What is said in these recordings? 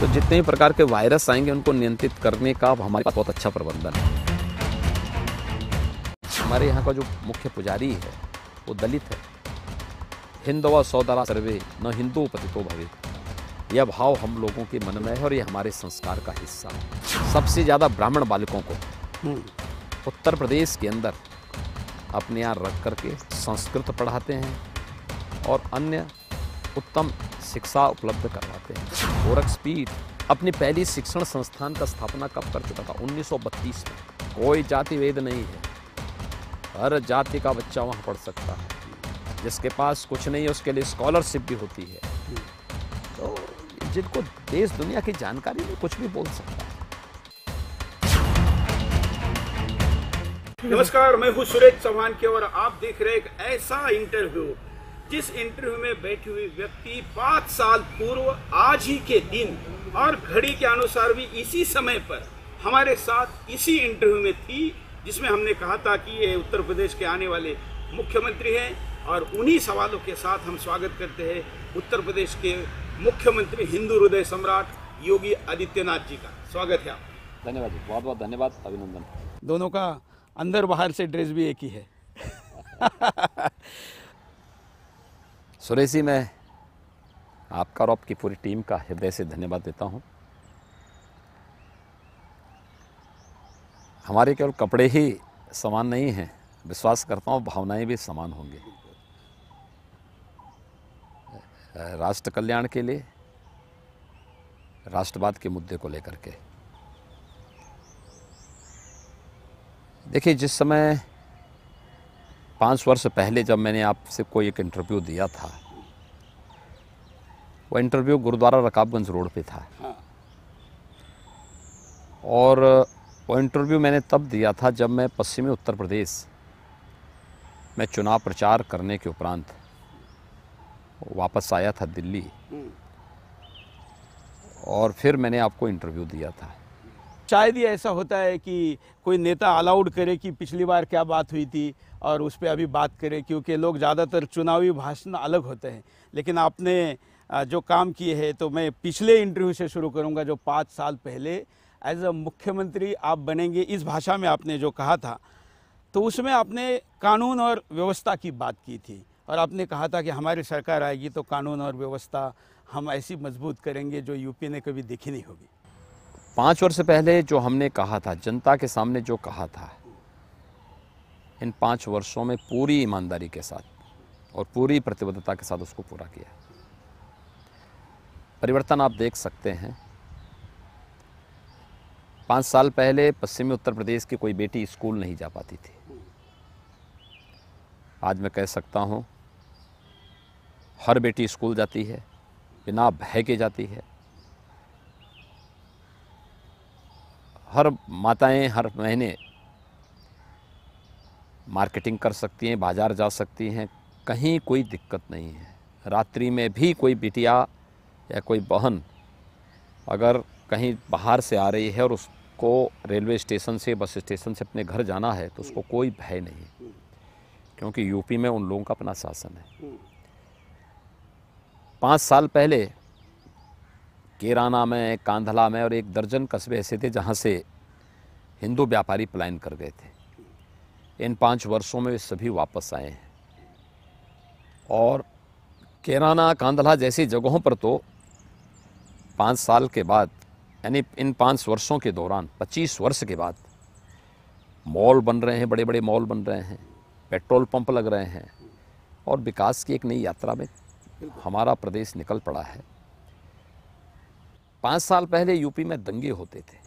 तो जितने भी प्रकार के वायरस आएंगे उनको नियंत्रित करने का हमारे पास बहुत अच्छा प्रबंधन है हमारे यहाँ का जो मुख्य पुजारी है वो दलित है हिंदव सौदारा सर्वे न हिंदू पतितो भवे यह भाव हम लोगों के मन में है और ये हमारे संस्कार का हिस्सा है सबसे ज़्यादा ब्राह्मण बालकों को हम्म। उत्तर प्रदेश के अंदर अपने यहाँ रख करके संस्कृत पढ़ाते हैं और अन्य उत्तम शिक्षा उपलब्ध करवाते हैं गोरख पीठ अपने पहली शिक्षण संस्थान का स्थापना कब कर चुका था 1932 में कोई जाति वेद नहीं है हर जाति का बच्चा वहाँ पढ़ सकता है जिसके पास कुछ नहीं है उसके लिए स्कॉलरशिप भी होती है तो जिनको देश दुनिया की जानकारी में कुछ भी बोल सकता है नमस्कार मैं हूँ सुरेश चौहान के और आप देख रहे एक ऐसा इंटरव्यू जिस इंटरव्यू में बैठी हुई व्यक्ति पाँच साल पूर्व आज ही के दिन और घड़ी के अनुसार भी इसी समय पर हमारे साथ इसी इंटरव्यू में थी जिसमें हमने कहा था कि ये उत्तर प्रदेश के आने वाले मुख्यमंत्री हैं और उन्हीं सवालों के साथ हम स्वागत करते हैं उत्तर प्रदेश के मुख्यमंत्री हिंदू हृदय सम्राट योगी आदित्यनाथ जी का स्वागत है आप धन्यवाद जी बहुत बहुत धन्यवाद अभिनंदन दोनों का अंदर बाहर से ड्रेस भी एक ही है सुरेश जी मैं आपका और आपकी पूरी टीम का हृदय से धन्यवाद देता हूँ हमारे केवल कपड़े ही समान नहीं हैं विश्वास करता हूँ भावनाएं भी समान होंगी राष्ट्र कल्याण के लिए राष्ट्रवाद के मुद्दे को लेकर के देखिए जिस समय पाँच वर्ष पहले जब मैंने आपसे कोई एक इंटरव्यू दिया था वो इंटरव्यू गुरुद्वारा रकाबगंज रोड पे था हाँ। और वो इंटरव्यू मैंने तब दिया था जब मैं पश्चिमी उत्तर प्रदेश में चुनाव प्रचार करने के उपरांत वापस आया था दिल्ली हम्म। और फिर मैंने आपको इंटरव्यू दिया था शायद ही ऐसा होता है कि कोई नेता अलाउड करे कि पिछली बार क्या बात हुई थी और उस पर अभी बात करें क्योंकि लोग ज़्यादातर चुनावी भाषण अलग होते हैं लेकिन आपने जो काम किए हैं तो मैं पिछले इंटरव्यू से शुरू करूँगा जो पाँच साल पहले एज अ मुख्यमंत्री आप बनेंगे इस भाषा में आपने जो कहा था तो उसमें आपने कानून और व्यवस्था की बात की थी और आपने कहा था कि हमारी सरकार आएगी तो कानून और व्यवस्था हम ऐसी मजबूत करेंगे जो यूपी ने कभी देखी नहीं होगी पाँच वर्ष पहले जो हमने कहा था जनता के सामने जो कहा था इन पाँच वर्षों में पूरी ईमानदारी के साथ और पूरी प्रतिबद्धता के साथ उसको पूरा किया परिवर्तन आप देख सकते हैं पाँच साल पहले पश्चिमी उत्तर प्रदेश की कोई बेटी स्कूल नहीं जा पाती थी आज मैं कह सकता हूँ हर बेटी स्कूल जाती है बिना भय के जाती है हर माताएं हर महीने मार्केटिंग कर सकती हैं बाज़ार जा सकती हैं कहीं कोई दिक्कत नहीं है रात्रि में भी कोई बिटिया या कोई बहन अगर कहीं बाहर से आ रही है और उसको रेलवे स्टेशन से बस स्टेशन से अपने घर जाना है तो उसको कोई भय नहीं क्योंकि यूपी में उन लोगों का अपना शासन है पाँच साल पहले केराना में कांधला में और एक दर्जन कस्बे ऐसे थे जहाँ से हिंदू व्यापारी पलायन कर गए थे इन पाँच वर्षों में वे सभी वापस आए हैं और केराना कांधला जैसी जगहों पर तो पाँच साल के बाद यानी इन पाँच वर्षों के दौरान पच्चीस वर्ष के बाद मॉल बन रहे हैं बड़े बड़े मॉल बन रहे हैं पेट्रोल पंप लग रहे हैं और विकास की एक नई यात्रा में हमारा प्रदेश निकल पड़ा है पाँच साल पहले यूपी में दंगे होते थे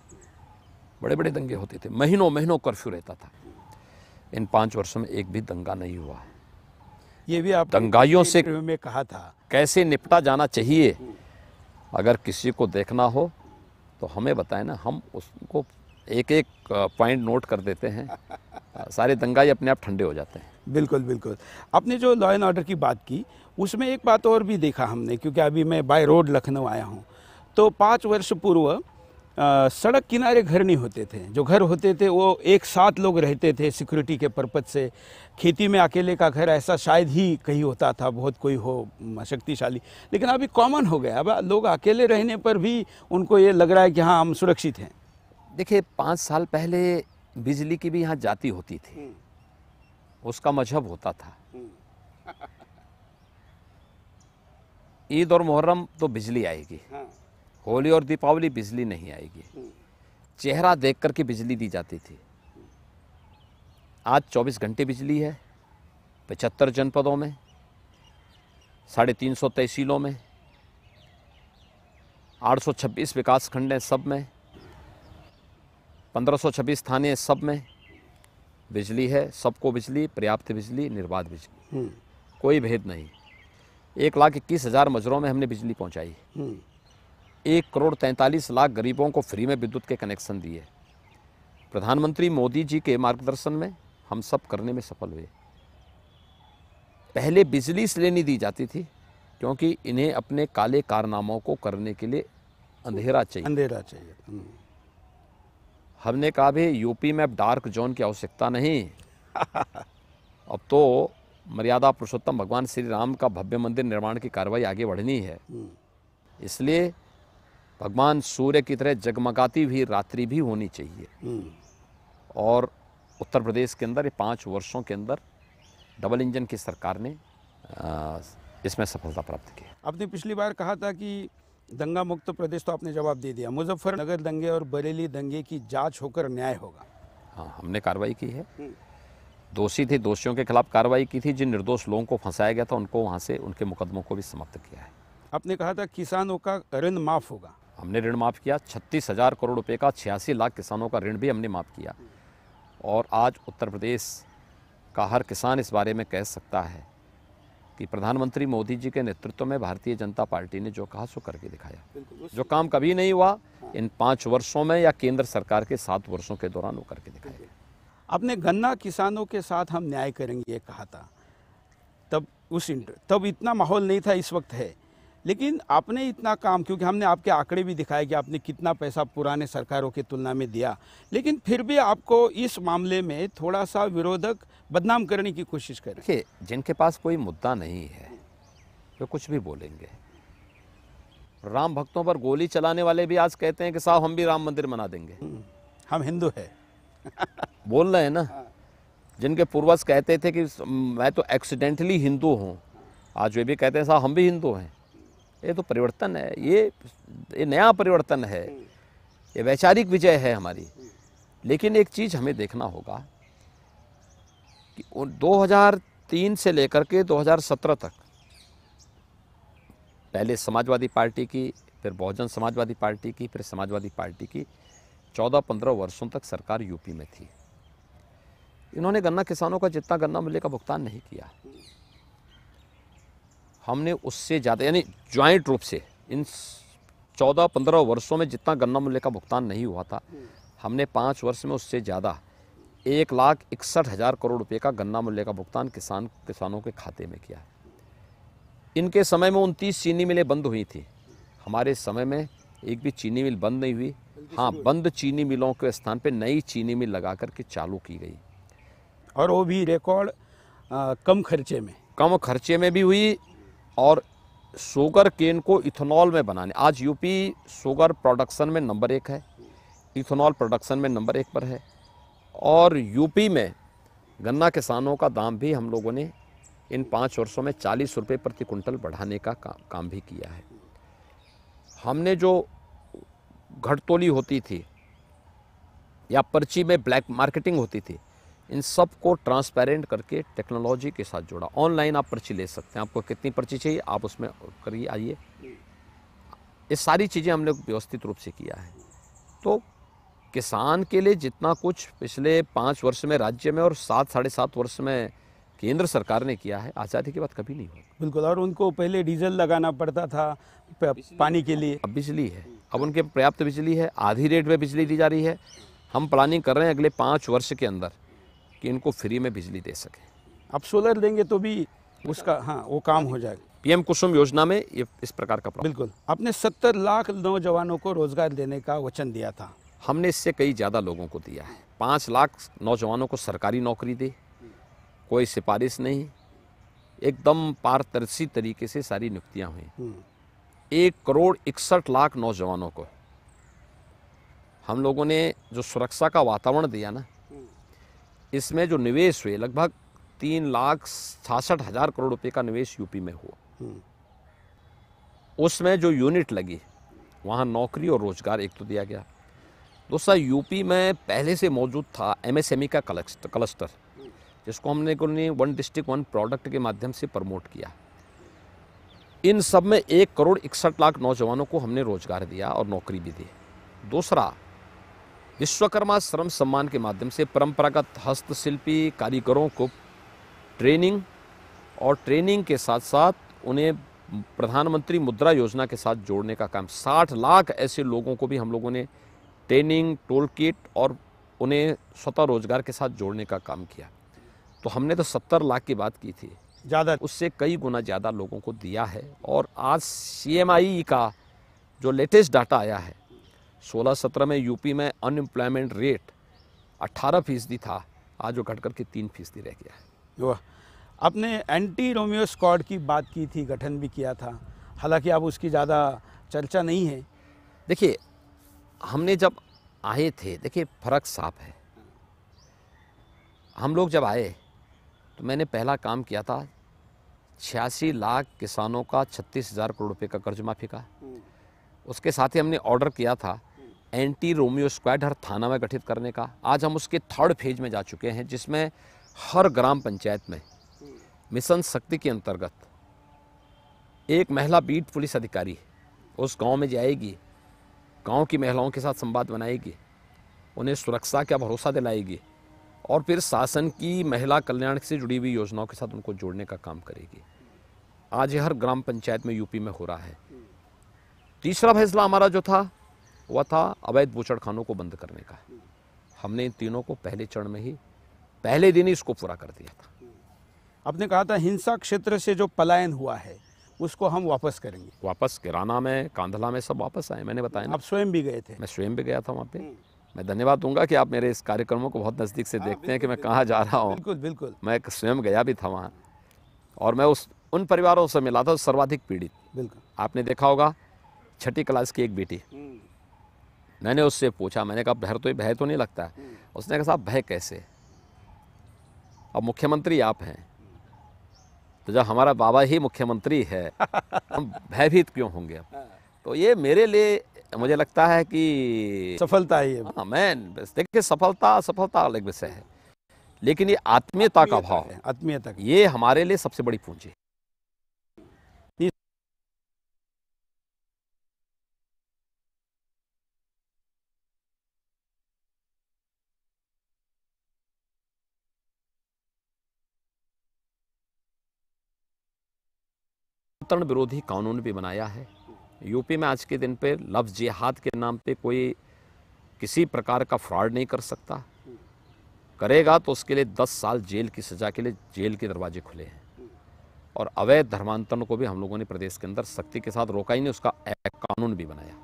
बड़े बड़े दंगे होते थे महीनों महीनों कर्फ्यू रहता था इन पाँच वर्षों में एक भी दंगा नहीं हुआ है ये भी आप दंगाइयों से में कहा था कैसे निपटा जाना चाहिए अगर किसी को देखना हो तो हमें बताएं ना हम उसको एक एक पॉइंट नोट कर देते हैं सारे दंगाई अपने आप ठंडे हो जाते हैं बिल्कुल बिल्कुल आपने जो लॉ एंड ऑर्डर की बात की उसमें एक बात और भी देखा हमने क्योंकि अभी मैं बाय रोड लखनऊ आया हूँ तो पाँच वर्ष पूर्व सड़क किनारे घर नहीं होते थे जो घर होते थे वो एक साथ लोग रहते थे सिक्योरिटी के पर्पज से खेती में अकेले का घर ऐसा शायद ही कहीं होता था बहुत कोई हो शक्तिशाली लेकिन अभी कॉमन हो गया अब लोग अकेले रहने पर भी उनको ये लग रहा है कि हाँ हम सुरक्षित हैं देखिए पाँच साल पहले बिजली की भी यहाँ जाति होती थी हम्म। उसका मजहब होता था हम्म। ईद और मुहर्रम तो बिजली आएगी हाँ। होली और दीपावली बिजली नहीं आएगी चेहरा देख कर के बिजली दी जाती थी आज 24 घंटे बिजली है पचहत्तर जनपदों में साढ़े तीन सौ तहसीलों में 826 विकास खंड हैं सब में 1526 थाने हैं सब में बिजली है सबको बिजली पर्याप्त बिजली निर्बाध बिजली हम्म। कोई भेद नहीं एक लाख इक्कीस हज़ार मजरों में हमने बिजली पहुंचाई हम्म। एक करोड़ तैंतालीस लाख गरीबों को फ्री में विद्युत के कनेक्शन दिए प्रधानमंत्री मोदी जी के मार्गदर्शन में हम सब करने में सफल हुए पहले बिजली इसलिए नहीं दी जाती थी क्योंकि इन्हें अपने काले कारनामों को करने के लिए अंधेरा चाहिए अंधेरा चाहिए हम्म। हमने कहा भी यूपी में अब डार्क जोन की आवश्यकता नहीं अब तो मर्यादा पुरुषोत्तम भगवान श्री राम का भव्य मंदिर निर्माण की कार्रवाई आगे बढ़नी है हम्म। इसलिए भगवान सूर्य की तरह जगमगाती भी रात्रि भी होनी चाहिए हम्म। और उत्तर प्रदेश के अंदर ये पाँच वर्षों के अंदर डबल इंजन की सरकार ने इसमें सफलता प्राप्त की आपने पिछली बार कहा था कि दंगा मुक्त प्रदेश तो आपने जवाब दे दिया मुजफ्फरनगर दंगे और बरेली दंगे की जांच होकर न्याय होगा हाँ हमने कार्रवाई की है हम्म। दोषी थे दोषियों के खिलाफ कार्रवाई की थी जिन निर्दोष लोगों को फंसाया गया था उनको वहाँ से उनके मुकदमों को भी समाप्त किया है आपने कहा था किसानों का ऋण माफ होगा हमने ऋण माफ़ किया छत्तीस हज़ार करोड़ रुपए का छियासी लाख किसानों का ऋण भी हमने माफ़ किया और आज उत्तर प्रदेश का हर किसान इस बारे में कह सकता है कि प्रधानमंत्री मोदी जी के नेतृत्व में भारतीय जनता पार्टी ने जो कहा सो करके दिखाया जो काम कभी नहीं हुआ हाँ। इन पाँच वर्षों में या केंद्र सरकार के सात वर्षों के दौरान वो करके दिखाया अपने गन्ना किसानों के साथ हम न्याय करेंगे ये कहा था तब उस तब इतना माहौल नहीं था इस वक्त है लेकिन आपने इतना काम क्योंकि हमने आपके आंकड़े भी दिखाए कि आपने कितना पैसा पुराने सरकारों की तुलना में दिया लेकिन फिर भी आपको इस मामले में थोड़ा सा विरोधक बदनाम करने की कोशिश कर रहे जिनके पास कोई मुद्दा नहीं है वो कुछ भी बोलेंगे राम भक्तों पर गोली चलाने वाले भी आज कहते हैं कि साहब हम भी राम मंदिर बना देंगे हम्म, हम हिंदू है बोल रहे हैं ना हाँ। जिनके पूर्वज कहते थे कि मैं तो एक्सीडेंटली हिंदू हूँ आज वे भी कहते हैं साहब हम भी हिंदू हैं ये तो परिवर्तन है ये ये नया परिवर्तन है ये वैचारिक विजय है हमारी लेकिन एक चीज़ हमें देखना होगा कि 2003 से लेकर के 2017 तक पहले समाजवादी पार्टी की फिर बहुजन समाजवादी पार्टी की फिर समाजवादी पार्टी की 14-15 वर्षों तक सरकार यूपी में थी इन्होंने गन्ना किसानों का जितना गन्ना मूल्य का भुगतान नहीं किया हमने उससे ज़्यादा यानी ज्वाइंट रूप से इन चौदह पंद्रह वर्षों में जितना गन्ना मूल्य का भुगतान नहीं हुआ था हमने पाँच वर्ष में उससे ज़्यादा एक लाख इकसठ हज़ार करोड़ रुपए का गन्ना मूल्य का भुगतान किसान किसानों के खाते में किया है इनके समय में उनतीस चीनी मिलें बंद हुई थी हमारे समय में एक भी चीनी मिल बंद नहीं हुई हाँ बंद चीनी मिलों के स्थान पर नई चीनी मिल लगा करके चालू की गई और वो भी रिकॉर्ड कम खर्चे में कम खर्चे में भी हुई और शुगर केन को इथेनॉल में बनाने आज यूपी शुगर प्रोडक्शन में नंबर एक है इथेनॉल प्रोडक्शन में नंबर एक पर है और यूपी में गन्ना किसानों का दाम भी हम लोगों ने इन पाँच वर्षों में चालीस रुपये प्रति कुंटल बढ़ाने का काम काम भी किया है हमने जो घटतोली होती थी या पर्ची में ब्लैक मार्केटिंग होती थी इन सब को ट्रांसपेरेंट करके टेक्नोलॉजी के साथ जोड़ा ऑनलाइन आप पर्ची ले सकते हैं आपको कितनी पर्ची चाहिए आप उसमें करिए आइए ये सारी चीज़ें हमने व्यवस्थित रूप से किया है तो किसान के लिए जितना कुछ पिछले पाँच वर्ष में राज्य में और सात साढ़े सात वर्ष में केंद्र सरकार ने किया है आज़ादी के बाद कभी नहीं हुआ बिल्कुल और उनको पहले डीजल लगाना पड़ता था पानी के लिए अब बिजली है अब उनके पर्याप्त बिजली है आधी रेट में बिजली दी जा रही है हम प्लानिंग कर रहे हैं अगले पाँच वर्ष के अंदर कि इनको फ्री में बिजली दे सके आप सोलर देंगे तो भी उसका हाँ वो काम हो जाएगा पीएम कुसुम योजना में ये इस प्रकार का बिल्कुल आपने सत्तर लाख नौजवानों को रोजगार देने का वचन दिया था हमने इससे कई ज़्यादा लोगों को दिया है पाँच लाख नौजवानों को सरकारी नौकरी दी कोई सिफारिश नहीं एकदम पारदर्शी तरीके से सारी नियुक्तियाँ हुई हम्म। एक करोड़ इकसठ लाख नौजवानों को हम लोगों ने जो सुरक्षा का वातावरण दिया ना इसमें जो निवेश हुए लगभग तीन लाख छासठ हज़ार करोड़ रुपए का निवेश यूपी में हुआ हम्म। उसमें जो यूनिट लगी वहाँ नौकरी और रोजगार एक तो दिया गया दूसरा यूपी में पहले से मौजूद था एमएसएमई e का क्लस्टर जिसको हमने वन डिस्ट्रिक्ट वन प्रोडक्ट के माध्यम से प्रमोट किया इन सब में एक करोड़ इकसठ लाख नौजवानों को हमने रोजगार दिया और नौकरी भी दी दूसरा विश्वकर्मा श्रम सम्मान के माध्यम से परंपरागत हस्तशिल्पी कारीगरों को ट्रेनिंग और ट्रेनिंग के साथ साथ उन्हें प्रधानमंत्री मुद्रा योजना के साथ जोड़ने का काम 60 लाख ऐसे लोगों को भी हम लोगों ने ट्रेनिंग टोल किट और उन्हें स्वतः रोजगार के साथ जोड़ने का काम किया तो हमने तो 70 लाख की बात की थी ज़्यादा उससे कई गुना ज़्यादा लोगों को दिया है और आज सी का जो लेटेस्ट डाटा आया है सोलह सत्रह में यूपी में अनएम्प्लॉयमेंट रेट अट्ठारह फीसदी था आज वो घट कर के तीन फीसदी रह गया है वाह आपने एंटी रोमियो स्क्वाड की बात की थी गठन भी किया था हालांकि अब उसकी ज़्यादा चर्चा नहीं है देखिए हमने जब आए थे देखिए फ़र्क साफ है हम लोग जब आए तो मैंने पहला काम किया था छियासी लाख किसानों का छत्तीस हज़ार करोड़ रुपये का कर्ज माफ़ी का हम्म। उसके साथ ही हमने ऑर्डर किया था एंटी रोमियो स्क्वाड हर थाना में गठित करने का आज हम उसके थर्ड फेज में जा चुके हैं जिसमें हर ग्राम पंचायत में मिशन शक्ति के अंतर्गत एक महिला बीट पुलिस अधिकारी उस गांव में जाएगी गांव की महिलाओं के साथ संवाद बनाएगी उन्हें सुरक्षा का भरोसा दिलाएगी और फिर शासन की महिला कल्याण से जुड़ी हुई योजनाओं के साथ उनको जोड़ने का काम करेगी आज हर ग्राम पंचायत में यूपी में हो रहा है तीसरा फैसला हमारा जो था वह था अवैध बूचड़खानों को बंद करने का हमने इन तीनों को पहले चरण में ही पहले दिन ही इसको पूरा कर दिया था आपने कहा था हिंसा क्षेत्र से जो पलायन हुआ है उसको हम वापस करेंगे वापस किराना में कांधला में सब वापस आए मैंने बताया आप स्वयं भी गए थे मैं स्वयं भी गया था वहाँ पे हम्म। मैं धन्यवाद दूंगा कि आप मेरे इस कार्यक्रमों को बहुत नज़दीक से हाँ, देखते हैं कि मैं कहाँ जा रहा हूँ बिल्कुल बिल्कुल मैं स्वयं गया भी था वहाँ और मैं उस उन परिवारों से मिला था सर्वाधिक पीड़ित बिल्कुल आपने देखा होगा छठी क्लास की एक बेटी हम्म। मैंने उससे पूछा मैंने कहा भय तो भय तो नहीं लगता उसने कहा साहब भय कैसे अब मुख्यमंत्री आप हैं तो जब हमारा बाबा ही मुख्यमंत्री है हम भयभीत क्यों होंगे तो ये मेरे लिए मुझे लगता है कि सफलता ही है हाँ मैं देखिए सफलता सफलता अलग विषय है लेकिन ये आत्मीयता का भाव है आत्मीयता ये हमारे लिए सबसे बड़ी पूंजी है नियंत्रण विरोधी कानून भी बनाया है यूपी में आज के दिन पे लफ्ज़ जिहाद के नाम पे कोई किसी प्रकार का फ्रॉड नहीं कर सकता करेगा तो उसके लिए 10 साल जेल की सज़ा के लिए जेल के दरवाजे खुले हैं और अवैध धर्मांतरण को भी हम लोगों ने प्रदेश के अंदर सख्ती के साथ रोका ही नहीं उसका एक कानून भी बनाया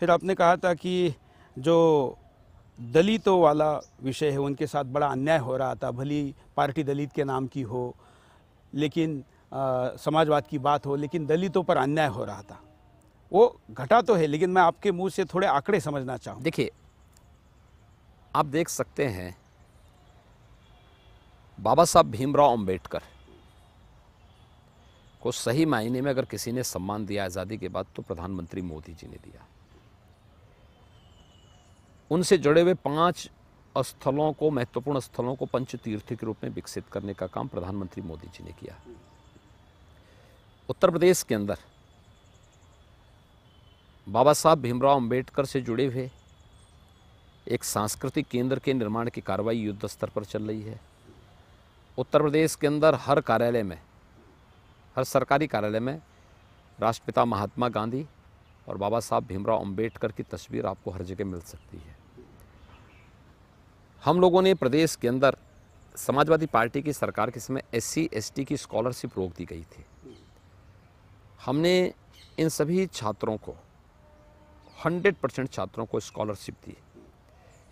फिर आपने कहा था कि जो दलितों वाला विषय है उनके साथ बड़ा अन्याय हो रहा था भली पार्टी दलित के नाम की हो लेकिन समाजवाद की बात हो लेकिन दलितों पर अन्याय हो रहा था वो घटा तो है लेकिन मैं आपके मुंह से थोड़े आंकड़े समझना चाहूँ देखिए आप देख सकते हैं बाबा साहब भीमराव अंबेडकर को सही मायने में अगर किसी ने सम्मान दिया आज़ादी के बाद तो प्रधानमंत्री मोदी जी ने दिया उनसे जुड़े हुए पांच स्थलों को महत्वपूर्ण स्थलों को पंचतीर्थ के रूप में विकसित करने का काम प्रधानमंत्री मोदी जी ने किया उत्तर प्रदेश के अंदर बाबा साहब भीमराव अंबेडकर से जुड़े हुए एक सांस्कृतिक केंद्र के निर्माण की कार्रवाई युद्ध स्तर पर चल रही है उत्तर प्रदेश के अंदर हर कार्यालय में हर सरकारी कार्यालय में राष्ट्रपिता महात्मा गांधी और बाबा साहब भीमराव अंबेडकर की तस्वीर आपको हर जगह मिल सकती है हम लोगों ने प्रदेश के अंदर समाजवादी पार्टी की सरकार के समय एस सी की स्कॉलरशिप रोक दी गई थी हमने इन सभी छात्रों को 100 परसेंट छात्रों को स्कॉलरशिप दी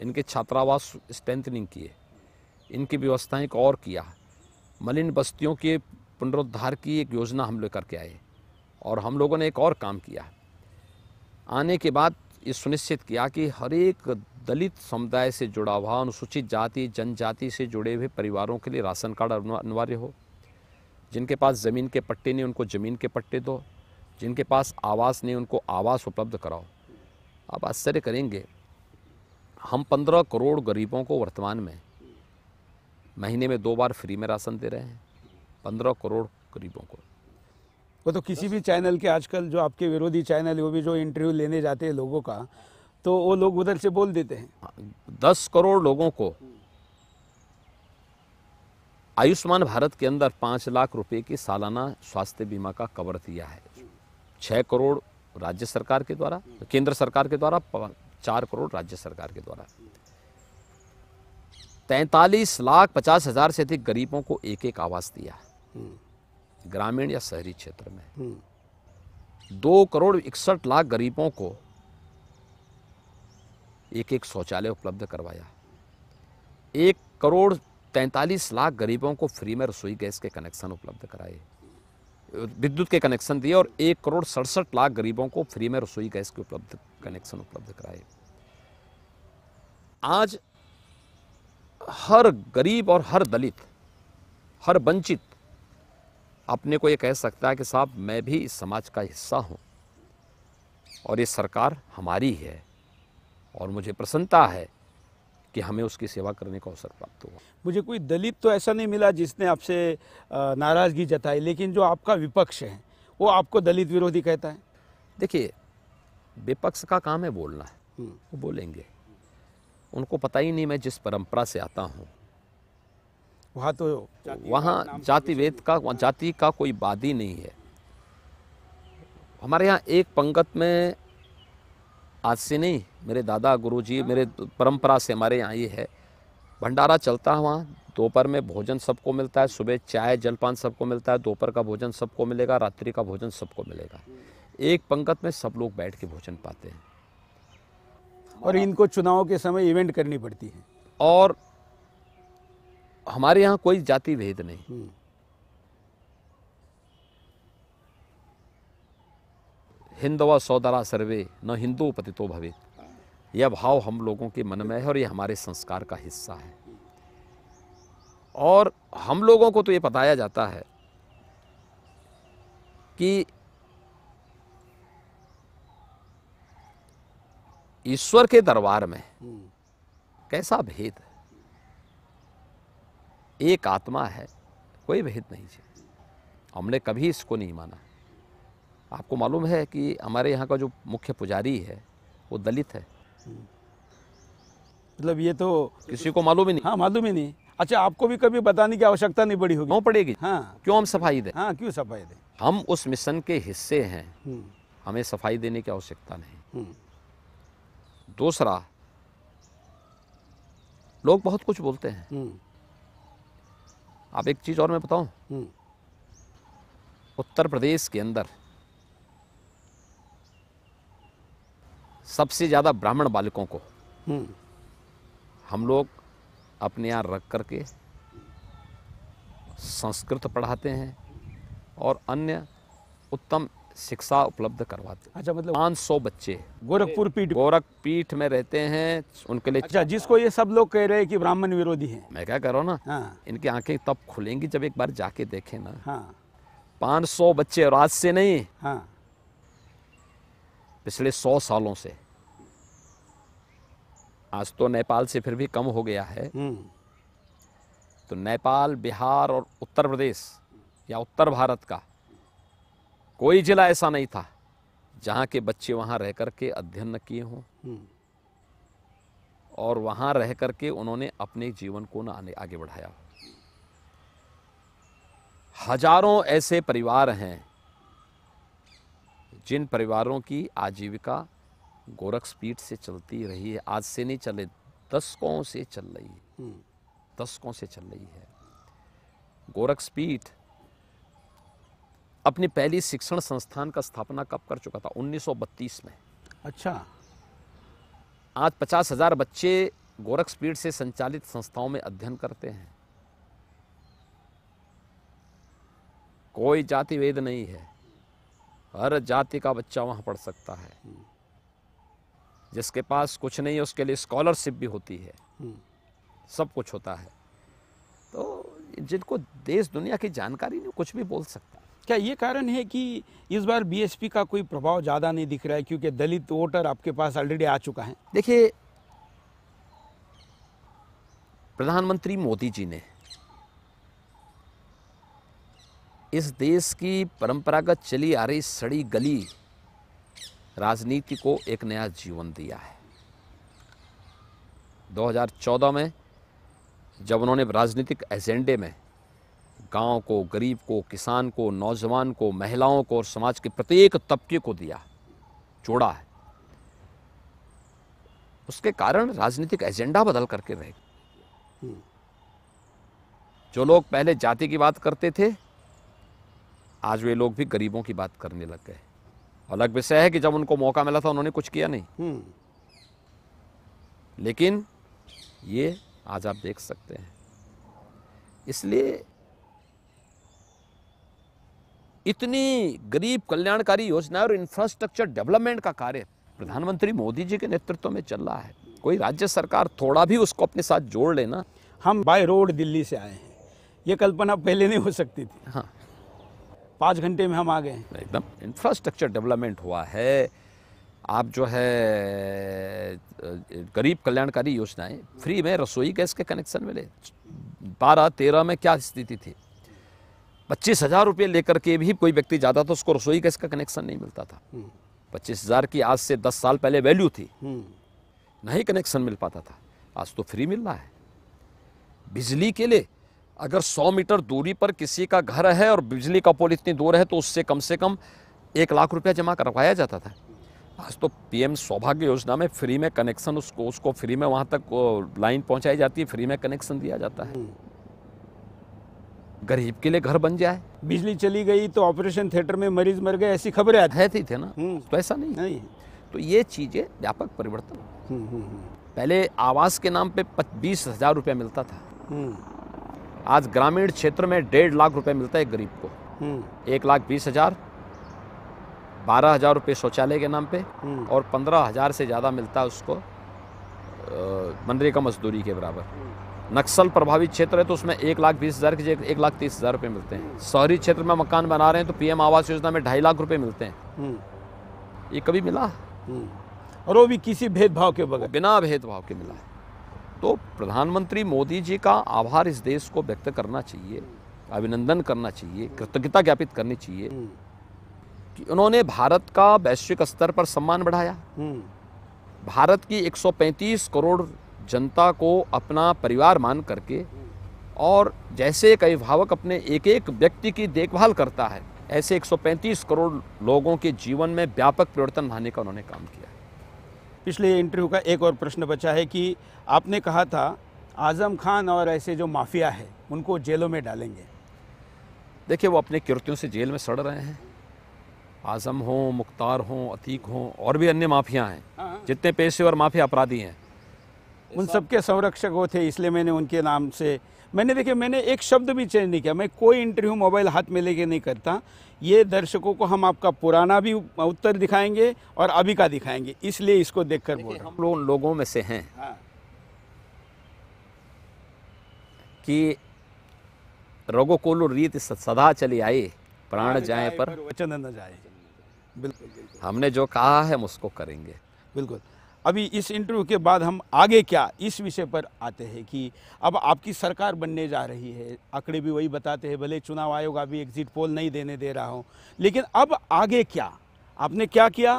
इनके छात्रावास स्ट्रेंथनिंग किए इनकी व्यवस्थाएं को और किया मलिन बस्तियों के पुनरुद्धार की एक योजना हम लेकर के आए और हम लोगों ने एक और काम किया आने के बाद ये सुनिश्चित किया कि हर एक दलित समुदाय से जुड़ा हुआ अनुसूचित जाति जनजाति से जुड़े हुए परिवारों के लिए राशन कार्ड अनिवार्य हो जिनके पास ज़मीन के पट्टे नहीं उनको ज़मीन के पट्टे दो जिनके पास आवास नहीं उनको आवास उपलब्ध कराओ आप आश्चर्य करेंगे हम पंद्रह करोड़ गरीबों को वर्तमान में महीने में दो बार फ्री में राशन दे रहे हैं पंद्रह करोड़ गरीबों को वो तो किसी भी चैनल के आजकल जो आपके विरोधी चैनल वो भी जो इंटरव्यू लेने जाते हैं लोगों का तो वो लोग उधर से बोल देते हैं हाँ, दस करोड़ लोगों को आयुष्मान भारत के अंदर पाँच लाख रुपए के सालाना स्वास्थ्य बीमा का कवर दिया है छः करोड़ राज्य सरकार के द्वारा केंद्र सरकार के द्वारा चार करोड़ राज्य सरकार के द्वारा तैंतालीस लाख पचास हज़ार से अधिक गरीबों को एक एक आवास दिया ग्रामीण या शहरी क्षेत्र में दो करोड़ इकसठ लाख गरीबों को एक एक शौचालय उपलब्ध करवाया एक करोड़ तैंतालीस लाख गरीबों को फ्री में रसोई गैस के कनेक्शन उपलब्ध कराए विद्युत के कनेक्शन दिए और एक करोड़ सड़सठ लाख गरीबों को फ्री में रसोई गैस के उपलब्ध कनेक्शन उपलब्ध कराए आज हर गरीब और हर दलित हर वंचित अपने को ये कह सकता है कि साहब मैं भी इस समाज का हिस्सा हूँ और ये सरकार हमारी है और मुझे प्रसन्नता है कि हमें उसकी सेवा करने का अवसर प्राप्त हुआ मुझे कोई दलित तो ऐसा नहीं मिला जिसने आपसे नाराज़गी जताई लेकिन जो आपका विपक्ष है वो आपको दलित विरोधी कहता है देखिए विपक्ष का काम है बोलना है हम्म। वो बोलेंगे उनको पता ही नहीं मैं जिस परंपरा से आता हूँ वहाँ तो वहाँ तो जाति वेद का जाति का कोई बाधी नहीं है हमारे यहाँ एक पंगत में आज से नहीं मेरे दादा गुरु जी मेरे परंपरा से हमारे यहाँ ये है भंडारा चलता है वहाँ दोपहर में भोजन सबको मिलता है सुबह चाय जलपान सबको मिलता है दोपहर का भोजन सबको मिलेगा रात्रि का भोजन सबको मिलेगा एक पंगत में सब लोग बैठ के भोजन पाते हैं और इनको चुनाव के समय इवेंट करनी पड़ती है और हमारे यहाँ कोई जाति भेद नहीं हम्म। हिंदवा सौदरा सर्वे न हिंदू पतितो भवे यह भाव हम लोगों के मन में है और ये हमारे संस्कार का हिस्सा है और हम लोगों को तो ये बताया जाता है कि ईश्वर के दरबार में कैसा भेद एक आत्मा है कोई भेद नहीं है हमने कभी इसको नहीं माना आपको मालूम है कि हमारे यहाँ का जो मुख्य पुजारी है वो दलित है मतलब ये तो किसी को मालूम ही नहीं हाँ मालूम ही नहीं अच्छा आपको भी कभी बताने की आवश्यकता नहीं पड़ी होगी क्यों हाँ, पड़ेगी हाँ क्यों हम सफाई दें हाँ क्यों सफाई दें हम उस मिशन के हिस्से हैं हम्म। हमें सफाई देने की आवश्यकता नहीं हम्म। दूसरा लोग बहुत कुछ बोलते हैं हम्म। आप एक चीज़ और मैं बताऊं उत्तर प्रदेश के अंदर सबसे ज़्यादा ब्राह्मण बालकों को हम्म। हम लोग अपने यहाँ रख करके संस्कृत पढ़ाते हैं और अन्य उत्तम शिक्षा उपलब्ध करवाते अच्छा मतलब पाँच सौ बच्चे गोरखपुर पीठ गोरख पीठ में रहते हैं उनके लिए अच्छा जिसको ये सब लोग कह रहे हैं कि ब्राह्मण विरोधी हैं मैं क्या रहा हूँ ना हाँ। इनकी आंखें तब खुलेंगी जब एक बार जाके देखें ना हाँ। पाँच सौ बच्चे और आज से नहीं हाँ। पिछले सौ सालों से आज तो नेपाल से फिर भी कम हो गया है हम्म। तो नेपाल बिहार और उत्तर प्रदेश या उत्तर भारत का कोई जिला ऐसा नहीं था जहाँ के बच्चे वहाँ रह करके अध्ययन न किए हों हम्म। और वहाँ रह करके उन्होंने अपने जीवन को न आगे बढ़ाया हजारों ऐसे परिवार हैं जिन परिवारों की आजीविका गोरख स्पीड से चलती रही है आज से नहीं चले दशकों से चल रही है हम्म। दशकों से चल रही है गोरख स्पीड पहली शिक्षण संस्थान का स्थापना कब कर चुका था 1932 में अच्छा आज पचास हजार बच्चे गोरख स्पीड से संचालित संस्थाओं में अध्ययन करते हैं कोई जाति भेद नहीं है हर जाति का बच्चा वहाँ पढ़ सकता है जिसके पास कुछ नहीं है उसके लिए स्कॉलरशिप भी होती है सब कुछ होता है तो जिनको देश दुनिया की जानकारी नहीं कुछ भी बोल सकता क्या ये कारण है कि इस बार बीएसपी का कोई प्रभाव ज़्यादा नहीं दिख रहा है क्योंकि दलित वोटर आपके पास ऑलरेडी आ चुका है देखिए प्रधानमंत्री मोदी जी ने इस देश की परंपरागत चली आ रही सड़ी गली राजनीति को एक नया जीवन दिया है 2014 में जब उन्होंने राजनीतिक एजेंडे में गांव को गरीब को किसान को नौजवान को महिलाओं को और समाज के प्रत्येक तबके को दिया जोड़ा है उसके कारण राजनीतिक एजेंडा बदल करके रहे हम्म। जो लोग पहले जाति की बात करते थे आज वे लोग भी गरीबों की बात करने लग गए अलग विषय है कि जब उनको मौका मिला था उन्होंने कुछ किया नहीं हम्म। लेकिन ये आज आप देख सकते हैं इसलिए इतनी गरीब कल्याणकारी योजना और इंफ्रास्ट्रक्चर डेवलपमेंट का कार्य प्रधानमंत्री मोदी जी के नेतृत्व में चल रहा है कोई राज्य सरकार थोड़ा भी उसको अपने साथ जोड़ लेना हम बाय रोड दिल्ली से आए हैं ये कल्पना पहले नहीं हो सकती थी हाँ पाँच घंटे में हम आ गए एकदम इंफ्रास्ट्रक्चर डेवलपमेंट हुआ है आप जो है गरीब कल्याणकारी योजनाएं फ्री में रसोई गैस के कनेक्शन मिले बारह तेरह में क्या स्थिति थी पच्चीस हज़ार रुपये लेकर के भी कोई व्यक्ति जाता तो उसको रसोई गैस का कनेक्शन नहीं मिलता था हम्म। पच्चीस हज़ार की आज से दस साल पहले वैल्यू थी हम्म। नहीं कनेक्शन मिल पाता था आज तो फ्री मिल रहा है बिजली के लिए अगर 100 मीटर दूरी पर किसी का घर है और बिजली का पोल इतनी दूर है तो उससे कम से कम एक लाख रुपया जमा करवाया जाता था आज तो पीएम सौभाग्य योजना में फ्री में कनेक्शन उसको उसको फ्री में वहाँ तक लाइन पहुँचाई जाती है फ्री में कनेक्शन दिया जाता है गरीब के लिए घर बन जाए बिजली चली गई तो ऑपरेशन थिएटर में मरीज मर गए ऐसी खबरें आती है थी, थे ना हम्म। तो ऐसा नहीं, नहीं। तो ये चीज़ें व्यापक परिवर्तन हम्म, हम्म, पहले आवास के नाम पे बीस हजार रुपया मिलता था आज ग्रामीण क्षेत्र में डेढ़ लाख रुपए मिलता है गरीब को हम्म। एक लाख बीस हजार बारह हजार रुपये शौचालय के नाम पे हम्म। और पंद्रह हजार से ज़्यादा मिलता है उसको मनरेगा मजदूरी के बराबर नक्सल प्रभावित क्षेत्र है तो उसमें एक लाख बीस हज़ार की एक लाख तीस हज़ार रुपये मिलते हैं शहरी क्षेत्र में मकान बना रहे हैं तो पीएम आवास योजना में ढाई लाख रुपये मिलते हैं हम्म। ये कभी मिला और वो भी किसी भेदभाव के बगैर बिना भेदभाव के मिला है तो प्रधानमंत्री मोदी जी का आभार इस देश को व्यक्त करना चाहिए अभिनंदन करना चाहिए कृतज्ञता ज्ञापित करनी चाहिए हम्म। कि उन्होंने भारत का वैश्विक स्तर पर सम्मान बढ़ाया हम्म। भारत की 135 करोड़ जनता को अपना परिवार मान करके और जैसे एक अभिभावक अपने एक एक व्यक्ति की देखभाल करता है ऐसे 135 करोड़ लोगों के जीवन में व्यापक परिवर्तन लाने का उन्होंने काम किया पिछले इंटरव्यू का एक और प्रश्न बचा है कि आपने कहा था आज़म खान और ऐसे जो माफिया है उनको जेलों में डालेंगे देखिए वो अपने कृत्यों से जेल में सड़ रहे हैं आज़म हों मुख्तार हों अतीक हों और भी अन्य माफिया हैं हाँ। जितने पेशेवर माफिया अपराधी हैं उन सबके संरक्षक वो थे इसलिए मैंने उनके नाम से मैंने देखे मैंने एक शब्द भी चेंज नहीं किया मैं कोई इंटरव्यू मोबाइल हाथ में लेके नहीं करता ये दर्शकों को हम आपका पुराना भी उत्तर दिखाएंगे और अभी का दिखाएंगे इसलिए इसको देखकर बोल हम लोग उन लोगों में से हैं हाँ। कि रोगो कोलो रीत सदा चली आई प्राण जाए पर वचन न जाए बिल्कुल हमने जो कहा है हम उसको करेंगे बिल्कुल अभी इस इंटरव्यू के बाद हम आगे क्या इस विषय पर आते हैं कि अब आपकी सरकार बनने जा रही है आंकड़े भी वही बताते हैं भले चुनाव आयोग अभी एग्जिट पोल नहीं देने दे रहा हूँ लेकिन अब आगे क्या आपने क्या किया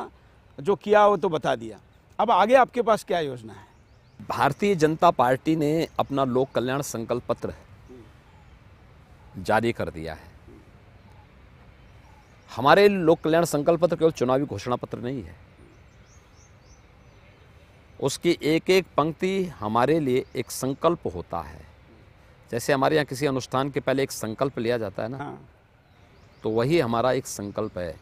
जो किया वो तो बता दिया अब आगे आपके पास क्या योजना है भारतीय जनता पार्टी ने अपना लोक कल्याण संकल्प पत्र जारी कर दिया है हमारे लोक कल्याण संकल्प पत्र केवल चुनावी घोषणा पत्र नहीं है उसकी एक एक पंक्ति हमारे लिए एक संकल्प होता है जैसे हमारे यहाँ किसी अनुष्ठान के पहले एक संकल्प लिया जाता है ना हाँ। तो वही हमारा एक संकल्प है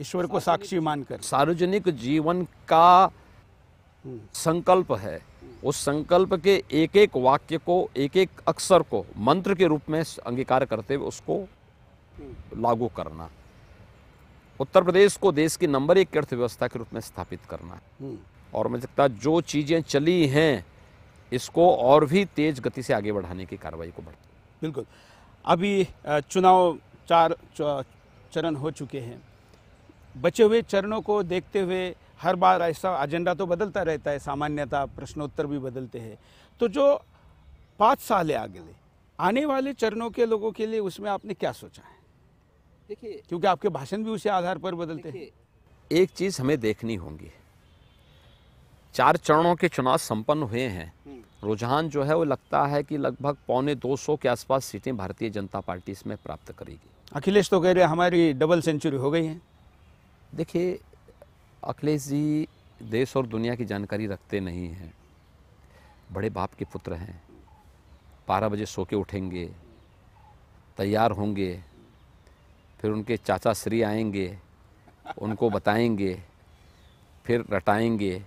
ईश्वर को साक्षी मानकर सार्वजनिक जीवन का हम्म। संकल्प है उस संकल्प के एक एक वाक्य को एक एक अक्षर को मंत्र के रूप में अंगीकार करते हुए उसको हम्म। लागू करना उत्तर प्रदेश को देश की नंबर एक अर्थव्यवस्था के रूप में स्थापित करना हम्म। और मुझे लगता जो चीज़ें चली हैं इसको और भी तेज़ गति से आगे बढ़ाने की कार्रवाई को बढ़ा बिल्कुल अभी चुनाव चार चरण हो चुके हैं बचे हुए चरणों को देखते हुए हर बार ऐसा एजेंडा तो बदलता रहता है सामान्यतः प्रश्नोत्तर भी बदलते हैं तो जो पाँच साल है आगे आने वाले चरणों के लोगों के लिए उसमें आपने क्या सोचा है देखिए क्योंकि आपके भाषण भी उसी आधार पर बदलते हैं एक चीज़ हमें देखनी होगी चार चरणों के चुनाव संपन्न हुए हैं हम्म। रुझान जो है वो लगता है कि लगभग पौने 200 के आसपास सीटें भारतीय जनता पार्टी इसमें प्राप्त करेगी अखिलेश तो कह रहे हमारी डबल सेंचुरी हो गई है देखिए अखिलेश जी देश और दुनिया की जानकारी रखते नहीं हैं बड़े बाप के पुत्र हैं बारह बजे सो के उठेंगे तैयार होंगे फिर उनके चाचा श्री आएंगे उनको बताएंगे फिर रटाएंगे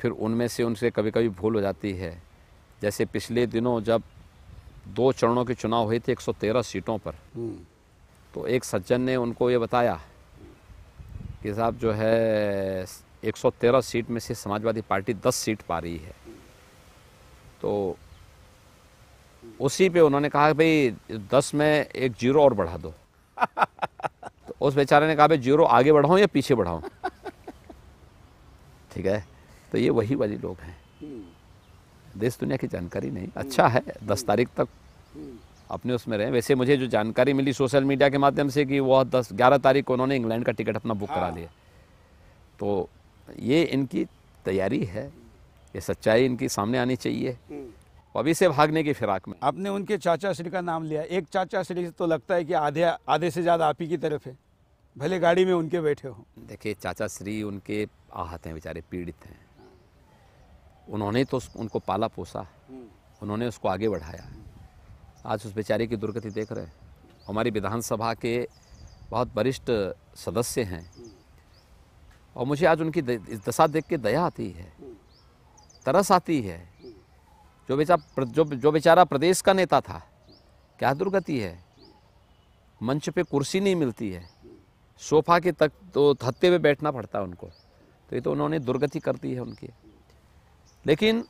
फिर उनमें से उनसे कभी कभी भूल हो जाती है जैसे पिछले दिनों जब दो चरणों के चुनाव हुए थे 113 सीटों पर हम्म। तो एक सज्जन ने उनको ये बताया कि साहब जो है 113 सीट में से समाजवादी पार्टी 10 सीट पा रही है तो उसी पे उन्होंने कहा भाई 10 में एक जीरो और बढ़ा दो तो उस बेचारे ने कहा भाई जीरो आगे बढ़ाऊँ या पीछे बढ़ाऊँ ठीक है तो ये वही वाले लोग हैं देश दुनिया की जानकारी नहीं अच्छा है दस तारीख तक अपने उसमें रहें वैसे मुझे जो जानकारी मिली सोशल मीडिया के माध्यम से कि वह दस ग्यारह तारीख को उन्होंने इंग्लैंड का टिकट अपना बुक करा हाँ। लिया तो ये इनकी तैयारी है ये सच्चाई इनकी सामने आनी चाहिए अभी से भागने की फिराक में आपने उनके चाचा श्री का नाम लिया एक चाचा श्री तो लगता है कि आधे आधे से ज़्यादा आप ही की तरफ है भले गाड़ी में उनके बैठे हो देखिए चाचा श्री उनके आहत हैं बेचारे पीड़ित हैं उन्होंने तो उनको पाला पोसा हम्म। उन्होंने उसको आगे बढ़ाया आज उस बेचारे की दुर्गति देख रहे हैं हमारी विधानसभा के बहुत वरिष्ठ सदस्य हैं हम्म। और मुझे आज उनकी दशा देख के दया आती है हम्म। तरस आती है जो बेचारा जो जो बेचारा प्रदेश का नेता था क्या दुर्गति है मंच पे कुर्सी नहीं मिलती है सोफा के तक तो थत्ते पे बैठना पड़ता है उनको तो ये तो उन्होंने दुर्गति कर दी है उनकी लेकिन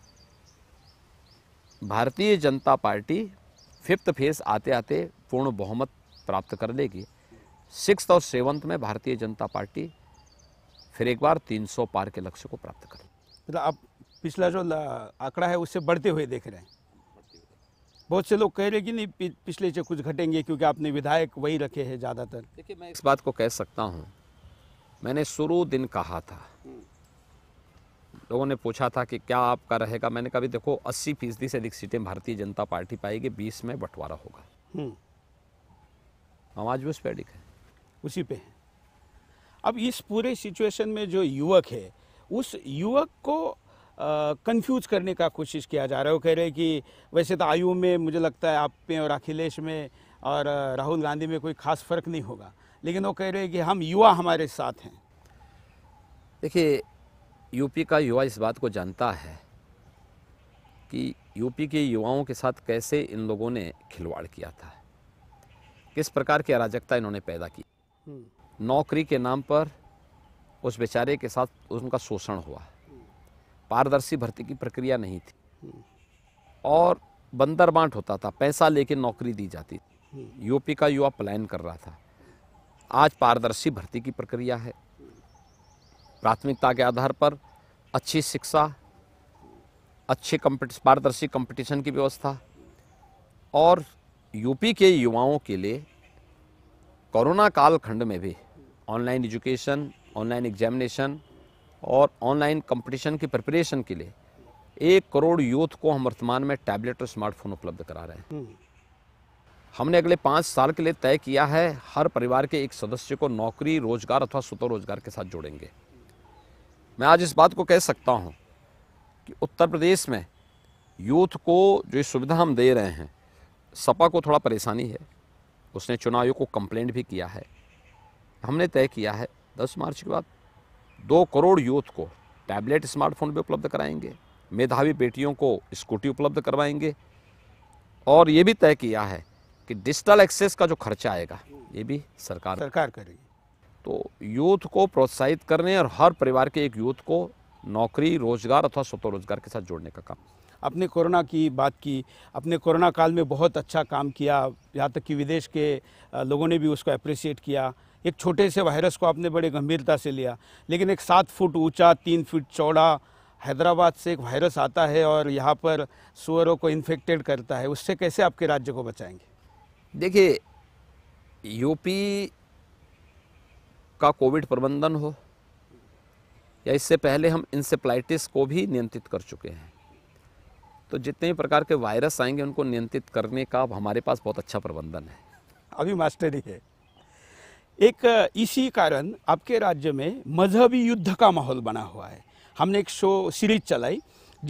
भारतीय जनता पार्टी फिफ्थ फेज आते आते पूर्ण बहुमत प्राप्त कर लेगी सिक्स और सेवन्थ में भारतीय जनता पार्टी फिर एक बार 300 पार के लक्ष्य को प्राप्त करेगी मतलब आप पिछला जो आंकड़ा है उससे बढ़ते हुए देख रहे हैं बहुत से लोग कह रहे कि नहीं पिछले से कुछ घटेंगे क्योंकि आपने विधायक वही रखे हैं ज़्यादातर देखिए मैं इस बात को कह सकता हूँ मैंने शुरू दिन कहा था लोगों ने पूछा था कि क्या आपका रहेगा मैंने कहा देखो अस्सी फीसदी से अधिक सीटें भारतीय जनता पार्टी पाएगी बीस में बंटवारा होगा हम्म। हम आज भी उस पर अडिक है उसी पे है अब इस पूरे सिचुएशन में जो युवक है उस युवक को कंफ्यूज करने का कोशिश किया जा रहा है वो कह रहे हैं कि वैसे तो आयु में मुझे लगता है आप में और अखिलेश में और राहुल गांधी में कोई खास फर्क नहीं होगा लेकिन वो कह रहे हैं कि हम युवा हमारे साथ हैं देखिए यूपी का युवा इस बात को जानता है कि यूपी के युवाओं के साथ कैसे इन लोगों ने खिलवाड़ किया था किस प्रकार की अराजकता इन्होंने पैदा की हम्म। नौकरी के नाम पर उस बेचारे के साथ उनका शोषण हुआ पारदर्शी भर्ती की प्रक्रिया नहीं थी हम्म। और बंदर बांट होता था पैसा लेके नौकरी दी जाती थी हम्म। यूपी का युवा प्लान कर रहा था आज पारदर्शी भर्ती की प्रक्रिया है प्राथमिकता के आधार पर अच्छी शिक्षा अच्छे कम्पट पारदर्शी कंपटीशन की व्यवस्था और यूपी के युवाओं के लिए कोरोना कालखंड में भी ऑनलाइन एजुकेशन ऑनलाइन एग्जामिनेशन और ऑनलाइन कंपटीशन की प्रिपरेशन के लिए एक करोड़ यूथ को हम वर्तमान में टैबलेट और स्मार्टफोन उपलब्ध करा रहे हैं हम्म। हमने अगले पाँच साल के लिए तय किया है हर परिवार के एक सदस्य को नौकरी रोजगार अथवा स्वतः रोजगार के साथ जोड़ेंगे मैं आज इस बात को कह सकता हूँ कि उत्तर प्रदेश में यूथ को जो सुविधा हम दे रहे हैं सपा को थोड़ा परेशानी है उसने चुनाव आयोग को कंप्लेंट भी किया है हमने तय किया है दस मार्च के बाद दो करोड़ यूथ को टैबलेट स्मार्टफोन भी उपलब्ध कराएंगे मेधावी बेटियों को स्कूटी उपलब्ध करवाएंगे और ये भी तय किया है कि डिजिटल एक्सेस का जो खर्चा आएगा ये भी सरकार सरकार करेगी तो यूथ को प्रोत्साहित करने और हर परिवार के एक यूथ को नौकरी रोजगार अथवा स्वतः के साथ जोड़ने का काम अपने कोरोना की बात की अपने कोरोना काल में बहुत अच्छा काम किया यहाँ तक कि विदेश के लोगों ने भी उसको अप्रिसिएट किया एक छोटे से वायरस को आपने बड़े गंभीरता से लिया लेकिन एक सात फुट ऊंचा तीन फुट चौड़ा हैदराबाद से एक वायरस आता है और यहाँ पर सुअरों को इन्फेक्टेड करता है उससे कैसे आपके राज्य को बचाएंगे देखिए यूपी का कोविड प्रबंधन हो या इससे पहले हम इंसेप्लाइटिस को भी नियंत्रित कर चुके हैं तो जितने भी प्रकार के वायरस आएंगे उनको नियंत्रित करने का हमारे पास बहुत अच्छा प्रबंधन है अभी मास्टरी है एक इसी कारण आपके राज्य में मजहबी युद्ध का माहौल बना हुआ है हमने एक शो सीरीज चलाई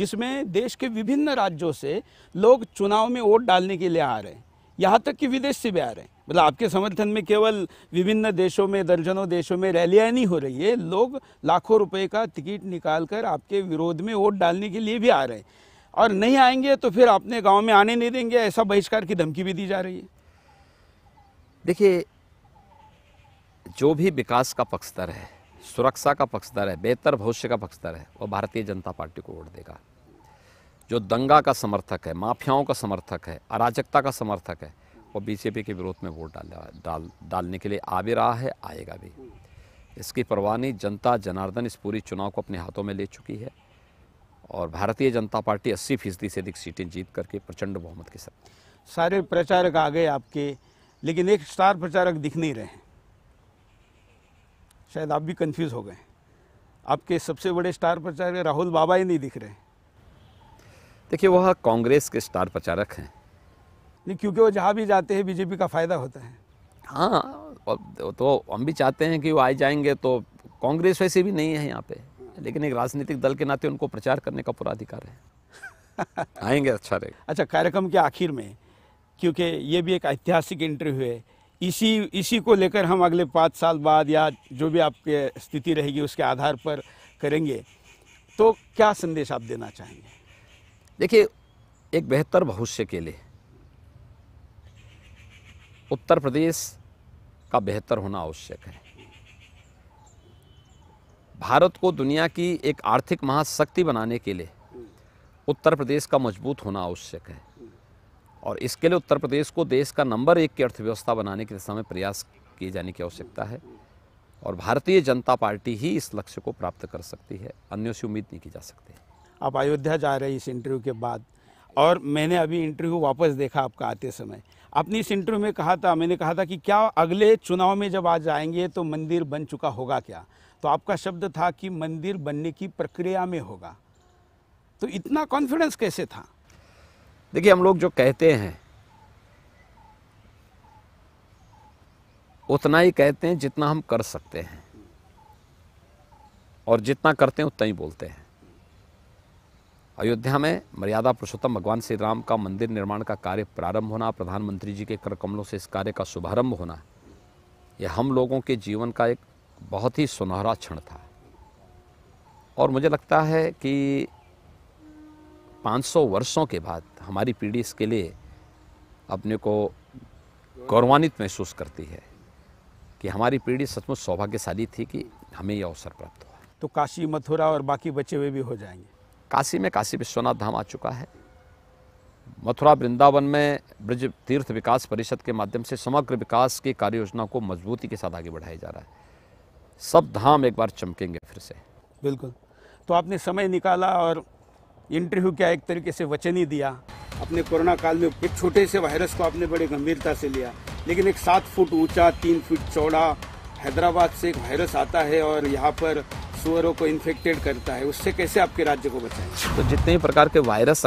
जिसमें देश के विभिन्न राज्यों से लोग चुनाव में वोट डालने के लिए आ रहे हैं यहाँ तक कि विदेश से भी आ रहे हैं मतलब आपके समर्थन में केवल विभिन्न देशों में दर्जनों देशों में रैलियां नहीं हो रही है लोग लाखों रुपए का टिकट निकाल कर आपके विरोध में वोट डालने के लिए भी आ रहे हैं और नहीं आएंगे तो फिर अपने गांव में आने नहीं देंगे ऐसा बहिष्कार की धमकी भी दी जा रही है देखिए जो भी विकास का पक्षधर है सुरक्षा का पक्षधर है बेहतर भविष्य का पक्षधर है वो भारतीय जनता पार्टी को वोट देगा जो दंगा का समर्थक है माफियाओं का समर्थक है अराजकता का समर्थक है और बीजेपी के विरोध में वोट डाल डाल डालने के लिए आ भी रहा है आएगा भी इसकी परवानी जनता जनार्दन इस पूरी चुनाव को अपने हाथों में ले चुकी है और भारतीय जनता पार्टी अस्सी फीसदी से अधिक सीटें जीत करके प्रचंड बहुमत के साथ सारे प्रचारक आ गए आपके लेकिन एक स्टार प्रचारक दिख नहीं रहे शायद आप भी कंफ्यूज हो गए आपके सबसे बड़े स्टार प्रचारक राहुल बाबा ही नहीं दिख रहे देखिए वह कांग्रेस के स्टार प्रचारक हैं क्योंकि वो जहाँ भी जाते हैं बीजेपी का फ़ायदा होता है हाँ तो हम भी चाहते हैं कि वो आए जाएंगे तो कांग्रेस वैसे भी नहीं है यहाँ पे लेकिन एक राजनीतिक दल के नाते उनको प्रचार करने का पूरा अधिकार है आएंगे अच्छा रहेगा अच्छा कार्यक्रम के आखिर में क्योंकि ये भी एक ऐतिहासिक इंटरव्यू है इसी इसी को लेकर हम अगले पाँच साल बाद या जो भी आपके स्थिति रहेगी उसके आधार पर करेंगे तो क्या संदेश आप देना चाहेंगे देखिए एक बेहतर भविष्य के लिए उत्तर प्रदेश का बेहतर होना आवश्यक है भारत को दुनिया की एक आर्थिक महाशक्ति बनाने के लिए उत्तर प्रदेश का मजबूत होना आवश्यक है और इसके लिए उत्तर प्रदेश को देश का नंबर एक की अर्थव्यवस्था बनाने की दिशा में प्रयास किए जाने की आवश्यकता है और भारतीय जनता पार्टी ही इस लक्ष्य को प्राप्त कर सकती है अन्यों से उम्मीद नहीं की जा सकती आप अयोध्या जा रहे हैं इस इंटरव्यू के बाद और मैंने अभी इंटरव्यू वापस देखा आपका आते समय अपनी इस इंटरव्यू में कहा था मैंने कहा था कि क्या अगले चुनाव में जब आज आएंगे तो मंदिर बन चुका होगा क्या तो आपका शब्द था कि मंदिर बनने की प्रक्रिया में होगा तो इतना कॉन्फिडेंस कैसे था देखिए हम लोग जो कहते हैं उतना ही कहते हैं जितना हम कर सकते हैं और जितना करते हैं उतना ही बोलते हैं अयोध्या में मर्यादा पुरुषोत्तम भगवान श्री राम का मंदिर निर्माण का कार्य प्रारंभ होना प्रधानमंत्री जी के कर कमलों से इस कार्य का शुभारंभ होना यह हम लोगों के जीवन का एक बहुत ही सुनहरा क्षण था और मुझे लगता है कि 500 वर्षों के बाद हमारी पीढ़ी इसके लिए अपने को गौरवान्वित महसूस करती है कि हमारी पीढ़ी सचमुच सौभाग्यशाली थी कि हमें यह अवसर प्राप्त हुआ तो काशी मथुरा और बाकी बचे हुए भी हो जाएंगे काशी में काशी विश्वनाथ धाम आ चुका है मथुरा वृंदावन में ब्रज तीर्थ विकास परिषद के माध्यम से समग्र विकास की कार्य योजना को मजबूती के साथ आगे बढ़ाया जा रहा है सब धाम एक बार चमकेंगे फिर से बिल्कुल तो आपने समय निकाला और इंटरव्यू क्या एक तरीके से वचन ही दिया अपने कोरोना काल में एक छोटे से वायरस को आपने बड़े गंभीरता से लिया लेकिन एक सात फुट ऊंचा तीन फुट चौड़ा हैदराबाद से एक वायरस आता है और यहाँ पर सुअरों को इन्फेक्टेड करता है उससे कैसे आपके राज्य को बचाएं तो जितने प्रकार के वायरस